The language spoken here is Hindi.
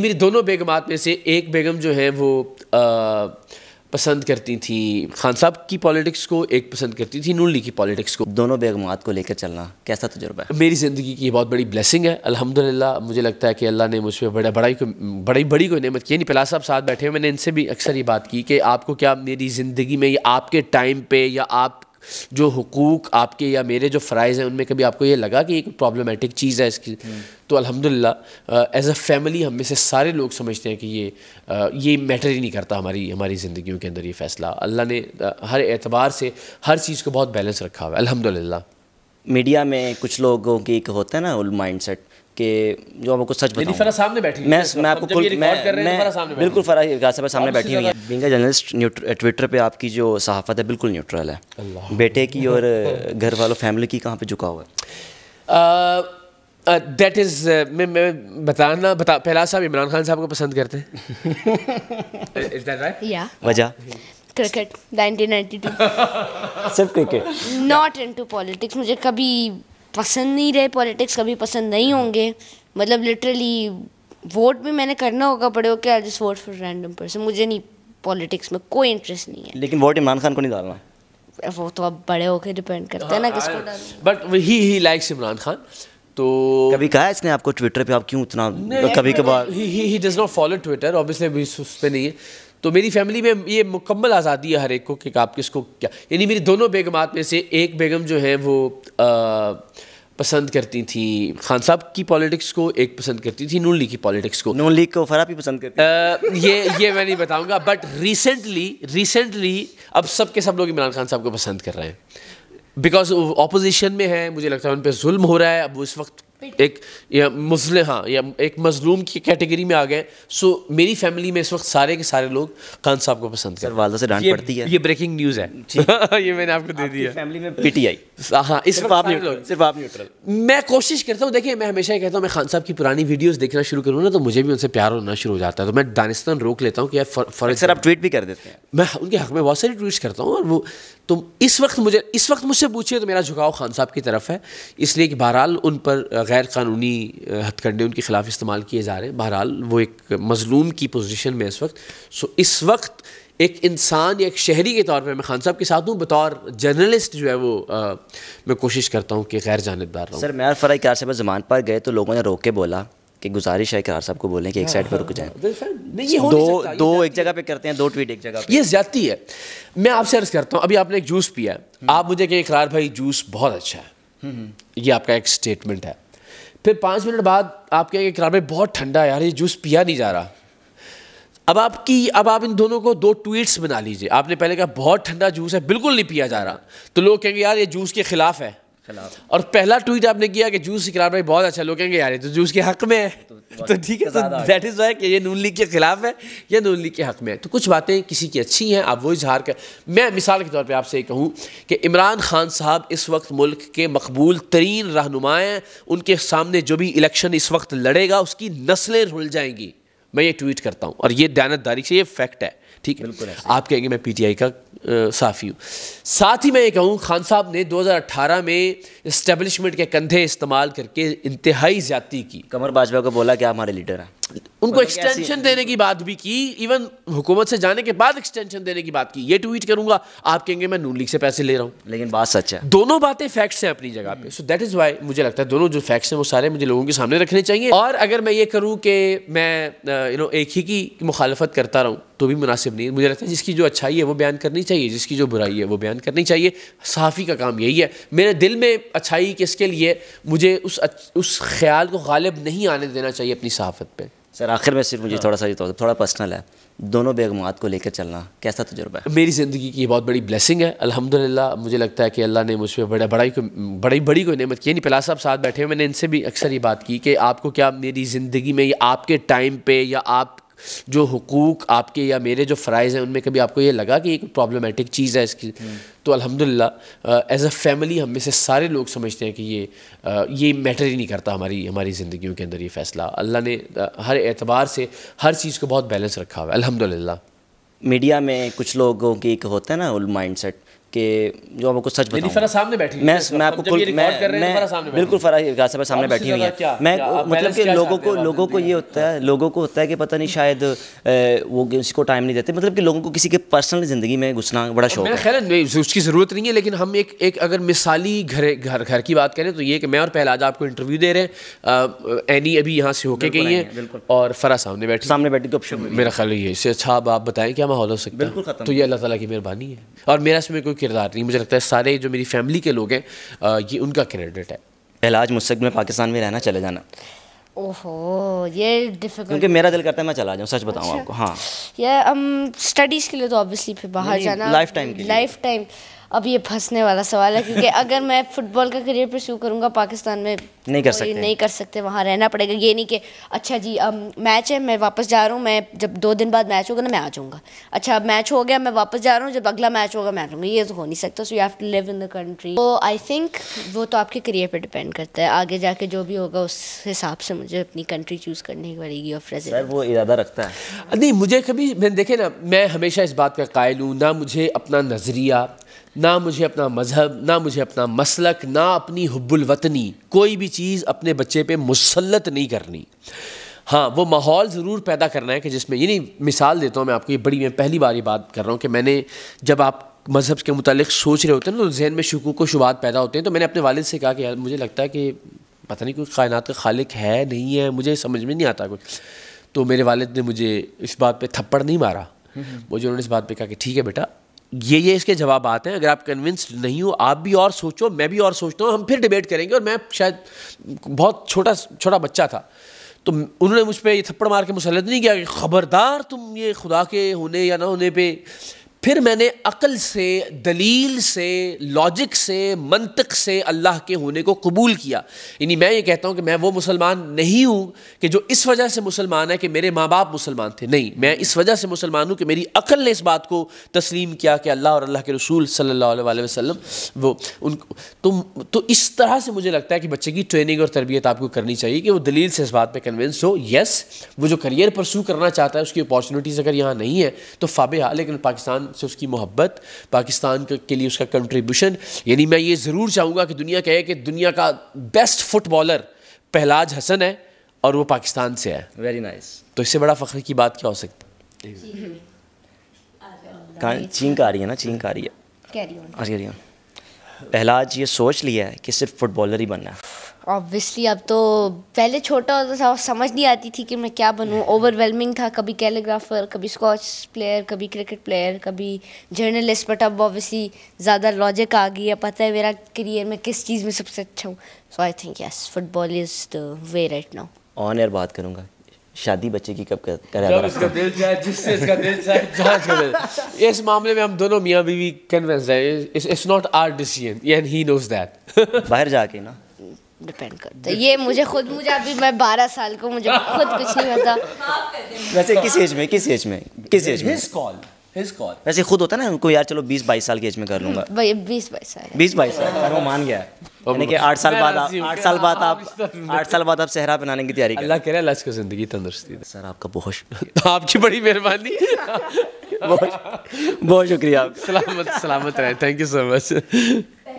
मेरी दोनों बेगमात में से एक बेगम जो है वो आ, पसंद करती थी खान साहब की पॉलिटिक्स को एक पसंद करती थी नूली की पॉलिटिक्स को दोनों बेगमात को लेकर चलना कैसा तजुर्बा है मेरी ज़िंदगी की बहुत बड़ी ब्लेसिंग है अल्हम्दुलिल्लाह मुझे लगता है कि अल्लाह ने मुझ पर बड़ा बड़ाई को बड़ी बड़ी कोई नमत की नहीं पिला साहब साथ बैठे हुए मैंने इनसे भी अक्सर ये बात की कि आपको क्या मेरी ज़िंदगी में या आपके टाइम पर या आप जो हकूक़ आपके या मेरे जो फ़राइज हैं उनमें कभी आपको ये लगा कि एक प्रॉब्लमेटिक चीज़ है इसकी हम्म। तो अल्हम्दुलिल्लाह एज अ फैमिली हम में से सारे लोग समझते हैं कि ये आ, ये मैटर ही नहीं करता हमारी हमारी ज़िंदगियों के अंदर ये फ़ैसला अल्लाह ने आ, हर एतबार से हर चीज़ को बहुत बैलेंस रखा हुआ है अलहमदिल्ला मीडिया में कुछ लोगों की एक होता है ना माइंड सेट कि जो आपको सच बताऊं फरा सामने बैठी मैं मैं आपको कुल मैं मैं बिल्कुल फरा इरकास साहब सामने बैठी हुई है तो बिंगा जर्नलिस्ट ट्विटर पे आपकी जो सहाफत है बिल्कुल न्यूट्रल है बेटे की और घर वालों फैमिली की कहाँ पे झुका हुआ है दैट इज़ uh, मैं मैं बताना बता पहला साहब इमरान खान साहब को पसंद करते हैं वजह क्रिकेट 1992 सिर्फ क्रिकेट नॉट इनटू पॉलिटिक्स मुझे कभी पसंद नहीं रहे पॉलिटिक्स कभी पसंद नहीं हम्म। होंगे मतलब लिटरली वोट भी मैंने करना होगा बड़े होकर I just vote for random person मुझे नहीं पॉलिटिक्स में कोई इंटरेस्ट नहीं है लेकिन वोट इमरान खान को नहीं डालना वो तो अब बड़े होकर डिपेंड करते हैं ना हाँ, किसको but he he likes Imran Khan तो कभी कहा इसने आपको ट्विटर पे आप क्यों उतना कभी कभार ही he does not follow Twitter obviously अभी उस पर नहीं है तो मेरी फैमिली में ये मुकम्मल आज़ादी है हर एक को कि आप किसको क्या यानी मेरी दोनों बेगमात में से एक बेगम जो है वो आ, पसंद करती थी खान साहब की पॉलिटिक्स को एक पसंद करती थी नून लीग की पॉलिटिक्स को नून लीग को फरा भी पसंद करती आ, ये ये मैं नहीं बताऊँगा बट रिसेंटली रिसेंटली अब सब के सब लोग इमरान खान साहब को पसंद कर रहे हैं बिकॉज ऑपोजिशन में है मुझे लगता है उन पर जुल्म हो रहा है अब वो इस वक्त एक या मुजल हाँ या एक मजलूम की कैटेगरी में आ गए सो मेरी फैमिली में इस वक्त सारे के सारे लोग खान साहब को पसंद कर वाला से डांट पड़ती है ये ब्रेकिंग न्यूज़ है ये मैंने आपको दे दिया फैमिली में आई हाँ, हाँ इस बात में सिर्फ आप न्यूट्रल मैं कोशिश करता हूँ देखिए मैं हमेशा कहता हूँ मैं खान साहब की पुरानी वीडियोज़ देखना शुरू करूँ ना तो मुझे भी उनसे प्यार होना शुरू हो जाता है तो मैं दानिस्तान रोक लेता हूँ कि यार फॉर सर आप ट्वीट भी कर देते हैं मैं उनके हक में बहुत सारी ट्वीट करता हूँ और वो तो इस वक्त मुझे इस वक्त मुझसे पूछिए तो मेरा झुकाव खान साहब की तरफ है इसलिए कि बहरहाल उन पर गैर कानूनी हथकंडे उनके ख़िलाफ़ इस्तेमाल किए जा रहे हैं बहरहाल वो एक मजलूम की पोजीशन में इस वक्त सो इस वक्त एक इंसान या एक शहरी के तौर पर मैं खान साहब के साथ हूँ बतौर जर्नलिस्ट जो है वो आ, मैं कोशिश करता हूँ कि गैर जानबदार सर मैं फ़राई कार से जमान पर गए तो लोगों ने रोक के बोला कि गुजारिश है करार साहब को बोलें कि एक हाँ, साइड पर हाँ, रुक हाँ, जाए दो दो एक जगह पे करते हैं दो ट्वीट एक जगह पे ये ज्यादती है मैं आपसे अर्ज करता हूँ अभी आपने एक जूस पिया है हम्म। आप मुझे कहें करार भाई जूस बहुत अच्छा है हम्म, हम्म। ये आपका एक स्टेटमेंट है फिर पाँच मिनट बाद आप कहेंगे करार भाई बहुत ठंडा है यार ये जूस पिया नहीं जा रहा अब आपकी अब आप इन दोनों को दो ट्वीट्स बना लीजिए आपने पहले कहा बहुत ठंडा जूस है बिल्कुल नहीं पिया जा रहा तो लोग कहेंगे यार ये जूस के खिलाफ है और पहला ट्वीट आपने किया कि जूस इकरार भाई बहुत अच्छा लोग कहेंगे यार ये तो जूस के हक में है तो, तो, तो ठीक है तो दैट इज़ वाई कि ये नून लीग के ख़िलाफ़ है ये नून लीग के हक में है तो कुछ बातें किसी की अच्छी हैं आप वो इजहार कर मैं मिसाल के तौर पर आपसे ये कहूँ कि इमरान खान साहब इस वक्त मुल्क के मकबूल तरीन रहनुमाएँ उनके सामने जो भी इलेक्शन इस वक्त लड़ेगा उसकी नस्लें रुल जाएंगी मैं ये ट्वीट करता हूँ और ये दयानतदारी से ये फैक्ट है ठीक है आप कहेंगे मैं पीटीआई का साफ़ी हूँ साथ ही मैं ये कहूँ खान साहब ने 2018 में इस्टेबलिशमेंट के कंधे इस्तेमाल करके इंतहाई ज़्यादती की कमर बाजवा को बोला कि आप हमारे लीडर हैं उनको एक्सटेंशन देने की बात भी की इवन हुकूमत से जाने के बाद एक्सटेंशन देने की बात की ये ट्वीट करूंगा आप कहेंगे मैं नून लीग से पैसे ले रहा हूँ लेकिन बात सच है दोनों बातें फैक्ट्स हैं अपनी जगह पे सो दैट इज़ वाई मुझे लगता है दोनों जो फैक्ट्स हैं वो सारे मुझे लोगों के सामने रखने चाहिए और अगर मैं ये करूँ कि मैं यू नो एक ही की मुखालफत करता रहूँ तो भी मुनासिब नहीं मुझे लगता है जिसकी जो अच्छाई है वो बयान करनी चाहिए जिसकी जो बुराई है वो बयान करनी चाहिए साफ़ी का काम यही है मेरे दिल में अच्छाई किसके लिए मुझे उस उस ख्याल को गालिब नहीं आने देना चाहिए अपनी सहाफ़त पर सर आखिर में सिर्फ मुझे हाँ। थोड़ा सा ये तो थोड़ा पर्सनल है दोनों बेगमात को लेकर चलना कैसा तजुर्बा है मेरी ज़िंदगी की बहुत बड़ी ब्लेसिंग है अल्हम्दुलिल्लाह मुझे लगता है कि अल्लाह ने मुझ पर बड़ा बड़ा को बड़ी बड़ी कोई नेमत की नहीं पिला साहब साथ बैठे हुए मैंने इनसे भी अक्सर ये बात की कि आपको क्या मेरी ज़िंदगी में या आपके टाइम पे या आप जो हकूक़ आपके या मेरे जो फ़राइज़ हैं उनमें कभी आपको ये लगा कि एक प्रॉब्लमेटिक चीज़ है इसकी हम्म। तो अल्हम्दुलिल्लाह एज अ फैमिली हम में से सारे लोग समझते हैं कि ये आ, ये मैटर ही नहीं करता हमारी हमारी ज़िंदगियों के अंदर ये फ़ैसला अल्लाह ने हर एतबार से हर चीज़ को बहुत बैलेंस रखा हुआ है अलहमदिल्ला मीडिया में कुछ लोगों की एक होता है ना माइंड सेट कि जो आपको सच बताऊं सामने बैठी मैं मैं आपको कुल मैं मैं बिल्कुल फरा साहब सामने बैठी हुई है मैं मतलब कि लोगों को लोगों को ये होता है लोगों को होता है कि पता नहीं शायद वो किसी को टाइम नहीं देते मतलब कि लोगों को किसी के पर्सनल ज़िंदगी में घुसना बड़ा शौक है खैर उसकी ज़रूरत नहीं है लेकिन हम एक एक अगर मिसाली घर घर घर की बात करें तो ये कि मैं और आज आपको इंटरव्यू दे रहे हैं एनी अभी यहाँ से होके गई है और फरा सामने बैठी सामने बैठी तो गपशप मेरा ख्याल ये इससे अच्छा आप बताएं क्या माहौल हो सकता है तो ये अल्लाह तला की मेहरबानी है और मेरा इसमें कोई किरदार नहीं मुझे लगता है सारे जो मेरी फैमिली के लोग हैं ये उनका क्रेडिट है इलाज मुस्तक में पाकिस्तान में रहना चले जाना ओहो ये डिफिकल्ट क्योंकि मेरा दिल करता है मैं चला जाऊँ सच बताऊँ अच्छा। आपको हाँ या स्टडीज़ um, के लिए तो ऑब्वियसली फिर बाहर जाना लाइफ टाइम लाइफ टाइम अब ये फंसने वाला सवाल है क्योंकि अगर मैं फुटबॉल का करियर परस्यू करूंगा पाकिस्तान में नहीं कर सकते नहीं कर सकते वहाँ रहना पड़ेगा ये नहीं कि अच्छा जी अब मैच है मैं वापस जा रहा हूँ मैं जब दो दिन बाद मैच होगा ना मैं आ जाऊँगा अच्छा अब मैच हो गया मैं वापस जा रहा हूँ जब अगला मैच होगा मैं आऊँगा ये तो हो नहीं सकता so you have to live in the country तो आई थिंक वो तो आपके करियर पर डिपेंड करता है आगे जाके जो भी होगा उस हिसाब से मुझे अपनी कंट्री चूज़ करनी पड़ेगी और वो इरादा रखता है नहीं मुझे कभी मैंने देखे ना मैं हमेशा इस बात का कायल हूँ ना मुझे अपना नज़रिया ना मुझे अपना मज़हब ना मुझे अपना मसलक ना अपनी हब्बुलवतनी कोई भी चीज़ अपने बच्चे पे मुसलत नहीं करनी हाँ वो माहौल ज़रूर पैदा करना है कि जिसमें ये नहीं मिसाल देता हूँ मैं आपको ये बड़ी मैं पहली बार ये बात कर रहा हूँ कि मैंने जब आप मज़हब के मुतल सोच रहे होते हैं ना तो जहन में शकूक व शुबात पैदा होते हैं तो मैंने अपने वालद से कहा कि यार मुझे लगता है कि पता नहीं कोई कायनात का खालिक है नहीं है मुझे समझ में नहीं आता कुछ तो मेरे वालद ने मुझे इस बात पर थप्पड़ नहीं मारा मुझे हम्म, हम्म। उन्होंने इस बात पर कहा कि ठीक है बेटा ये ये इसके जवाब आते हैं अगर आप कन्विंस्ड नहीं हो आप भी और सोचो मैं भी और सोचता हूँ हम फिर डिबेट करेंगे और मैं शायद बहुत छोटा छोटा बच्चा था तो उन्होंने मुझ पर ये थप्पड़ मार के मुसलत नहीं किया कि ख़बरदार तुम ये खुदा के होने या ना होने पर फिर मैंने अक़ल से दलील से लॉजिक से मंतक से अल्लाह के होने को कबूल किया यानी मैं ये कहता हूँ कि मैं वो मुसलमान नहीं हूँ कि जो इस वजह से मुसलमान है कि मेरे माँ बाप मुसलमान थे नहीं मैं इस वजह से मुसलमान हूँ कि मेरी अक़ल ने इस बात को तस्लीम किया कि अल्लाह और अल्लाह के रसूल सल्ला वसम वो उन तो, तो इस तरह से मुझे लगता है कि बच्चे की ट्रेनिंग और तरबियत आपको करनी चाहिए कि वो दलील से इस बात पर कन्विंस हो येस वो जो करियर परसू करना चाहता है उसकी अपॉर्चुनिटीज़ अगर यहाँ नहीं है तो फ़ाबे लेकिन पाकिस्तान से उसकी मोहब्बत पाकिस्तान के लिए उसका कंट्रीब्यूशन यानी मैं ये ज़रूर चाहूँगा कि दुनिया कहे कि दुनिया का बेस्ट फुटबॉलर पहलाज हसन है और वो पाकिस्तान से है वेरी नाइस nice. तो इससे बड़ा फ़ख्र की बात क्या हो सकती है चीन का आ रही है ना चीन का आ रही है पहलाज ये सोच लिया है कि सिर्फ फुटबॉलर ही बनना है ऑब्वियसली अब तो पहले छोटा होता था समझ नहीं आती थी कि मैं क्या बनूँ ओवरवेलमिंग था कभी कैलीग्राफर कभी स्कॉच प्लेयर कभी क्रिकेट प्लेयर कभी जर्नलिस्ट बट अब ऑब्वियसली ज़्यादा लॉजिक आ गई है पता है मेरा करियर में किस चीज़ में सबसे अच्छा हूँ so I think yes football is the way right now on air बात करूँगा शादी बच्चे की कब कर कर इसका दिल चाहे जिससे इसका दिल चाहे जहाँ इसका इस मामले में हम दोनों मियाँ बीवी कन्विंस हैं it's not our decision and he knows that बाहर जाके ना डिपेंड करता है ये मुझे खुद मुझे अभी मैं बारह साल को मुझे खुद कुछ नहीं पता वैसे किस एज में किस एज में किस एज में कॉल वैसे खुद होता है ना उनको यार चलो बीस बाईस साल की एज में कर लूंगा हम्म, बीस बाईस साल बीस बाईस साल यार वो मान गया यानी कि आठ साल बाद आप आठ साल बाद आप आठ साल बाद आप सेहरा बनाने की तैयारी अल्लाह करे अल्लाह है को जिंदगी तंदुरुस्ती सर आपका बहुत शुक्रिया तो आपकी बड़ी मेहरबानी बहुत बहुत शुक्रिया आप सलामत सलामत रहे थैंक यू सो मच